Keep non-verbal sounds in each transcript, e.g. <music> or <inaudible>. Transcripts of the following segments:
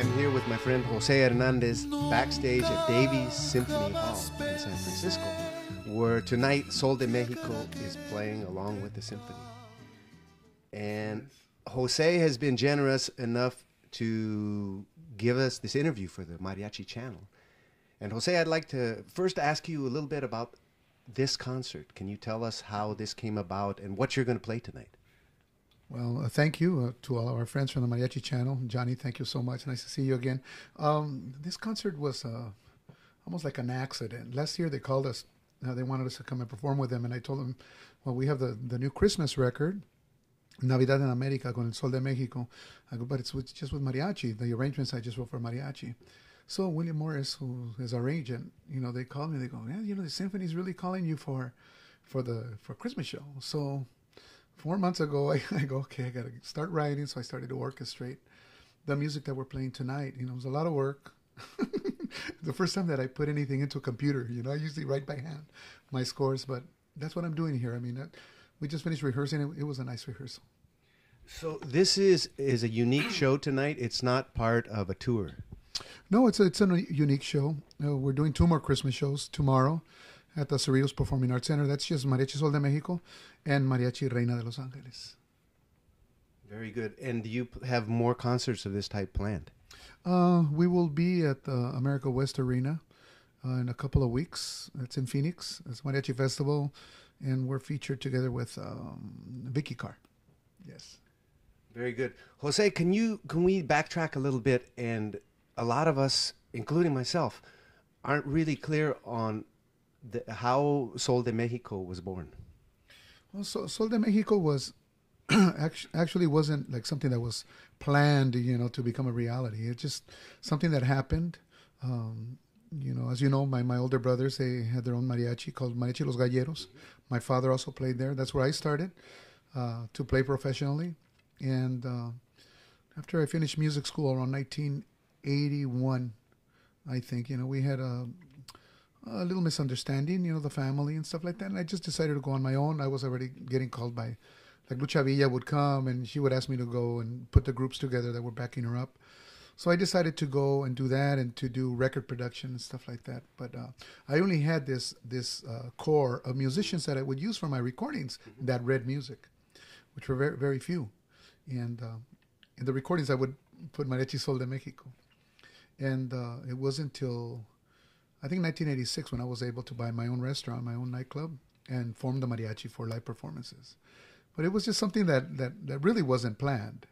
I'm here with my friend Jose Hernandez backstage at Davies Symphony Hall in San Francisco, where tonight Sol de Mexico is playing along with the symphony. And Jose has been generous enough to give us this interview for the Mariachi Channel. And Jose, I'd like to first ask you a little bit about this concert. Can you tell us how this came about and what you're going to play tonight? Well, uh, thank you uh, to all our friends from the Mariachi channel. Johnny, thank you so much. Nice to see you again. Um, this concert was uh, almost like an accident. Last year they called us. Uh, they wanted us to come and perform with them, and I told them, well, we have the, the new Christmas record, Navidad en America con el Sol de Mexico, go, but it's with, just with mariachi, the arrangements I just wrote for mariachi. So William Morris, who is our agent, you know, they called me. They go, yeah, you know, the symphony's really calling you for, for the for Christmas show. So four months ago, <laughs> I, I go, okay, I got to start writing. So I started to orchestrate the music that we're playing tonight. You know, it was a lot of work. <laughs> the first time that I put anything into a computer, you know, I usually write by hand my scores, but that's what I'm doing here. I mean, uh, we just finished rehearsing. It, it was a nice rehearsal. So this is is a unique <clears throat> show tonight. It's not part of a tour. No, it's a, it's a unique show. Uh, we're doing two more Christmas shows tomorrow at the Cerritos Performing Arts Center. That's just Mariachi Sol de Mexico and Mariachi Reina de Los Angeles. Very good. And do you have more concerts of this type planned? Uh, we will be at the America West Arena uh, in a couple of weeks. It's in Phoenix. It's Mariachi Festival, and we're featured together with um, Vicky Carr. Yes. Very good, Jose. Can you can we backtrack a little bit? And a lot of us, including myself, aren't really clear on the, how Sol de Mexico was born. Well, so, Sol de Mexico was <clears throat> actually wasn't like something that was planned, you know, to become a reality. It's just something that happened. Um, you know, as you know, my, my older brothers they had their own mariachi called Mariachi Los Galleros. My father also played there. That's where I started uh, to play professionally. And uh, after I finished music school around 1981, I think you know we had a a little misunderstanding, you know, the family and stuff like that. And I just decided to go on my own. I was already getting called by, like Lucha Villa would come and she would ask me to go and put the groups together that were backing her up. So I decided to go and do that and to do record production and stuff like that. But uh, I only had this this uh, core of musicians that I would use for my recordings mm-hmm. that read music, which were very very few. And uh, in the recordings, I would put Mariachi Sol de Mexico. And uh, it wasn't until I think 1986 when I was able to buy my own restaurant, my own nightclub, and form the mariachi for live performances. But it was just something that that, that really wasn't planned.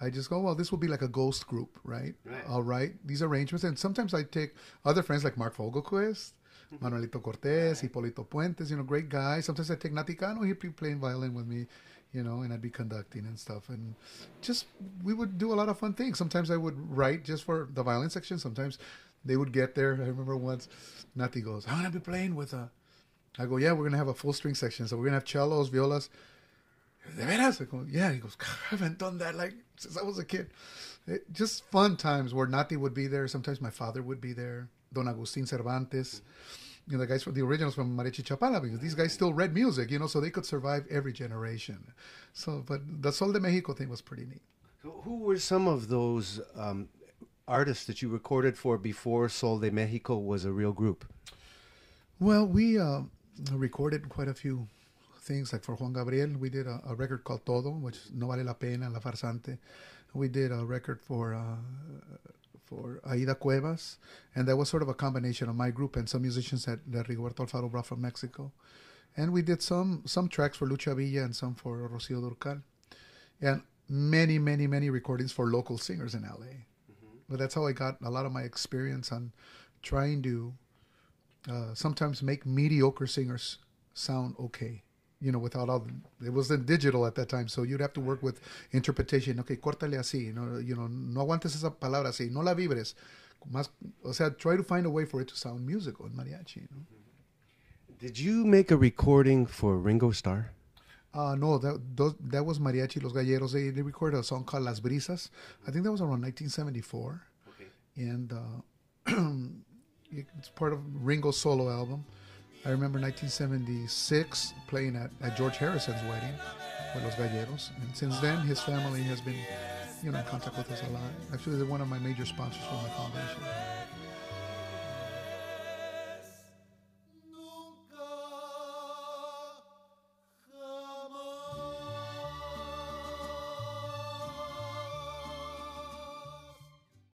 I just go, well, this will be like a ghost group, right? right. I'll write these arrangements. And sometimes I take other friends like Mark Fogelquist, mm-hmm. Manuelito Cortez, right. Hipolito Puentes, you know, great guys. Sometimes I take Naticano, he'd be playing violin with me, you know, and I'd be conducting and stuff. And just, we would do a lot of fun things. Sometimes I would write just for the violin section. Sometimes they would get there. I remember once, Nati goes, "I'm gonna be playing with a." I go, "Yeah, we're gonna have a full string section, so we're gonna have cellos, violas." De veras? I go, "Yeah." He goes, "I haven't done that like since I was a kid." It, just fun times where Nati would be there. Sometimes my father would be there. Don Agustin Cervantes. You know, the guys from the originals from Mariachi Chapala, because these guys still read music, you know, so they could survive every generation. So, but the Sol de Mexico thing was pretty neat. who were some of those um, artists that you recorded for before Sol de Mexico was a real group? Well, we uh, recorded quite a few things. Like for Juan Gabriel, we did a, a, record called Todo, which is No Vale la Pena, La Farsante. We did a record for uh, for Aida Cuevas, and that was sort of a combination of my group and some musicians that, that Rigoberto Alfaro brought from Mexico. And we did some some tracks for Lucha Villa and some for Rocío Durcal. And many, many, many recordings for local singers in LA. But that's how I got a lot of my experience on trying to uh, sometimes make mediocre singers sound okay. You know, without all the, it wasn't digital at that time, so you'd have to work with interpretation. Okay, córtale así, you know, you know, no aguantes esa palabra así, no la vibres. Más, o sea, try to find a way for it to sound musical in mariachi. You know? Did you make a recording for Ringo Starr? Uh, no, that those, that was Mariachi Los Galleros. They, they recorded a song called Las Brisas. I think that was around 1974, okay. and uh, <clears throat> it's part of Ringo's solo album. I remember 1976 playing at, at George Harrison's wedding with Los Galleros, and since then his family has been, you know, in contact with us a lot. Actually, they're one of my major sponsors for my foundation.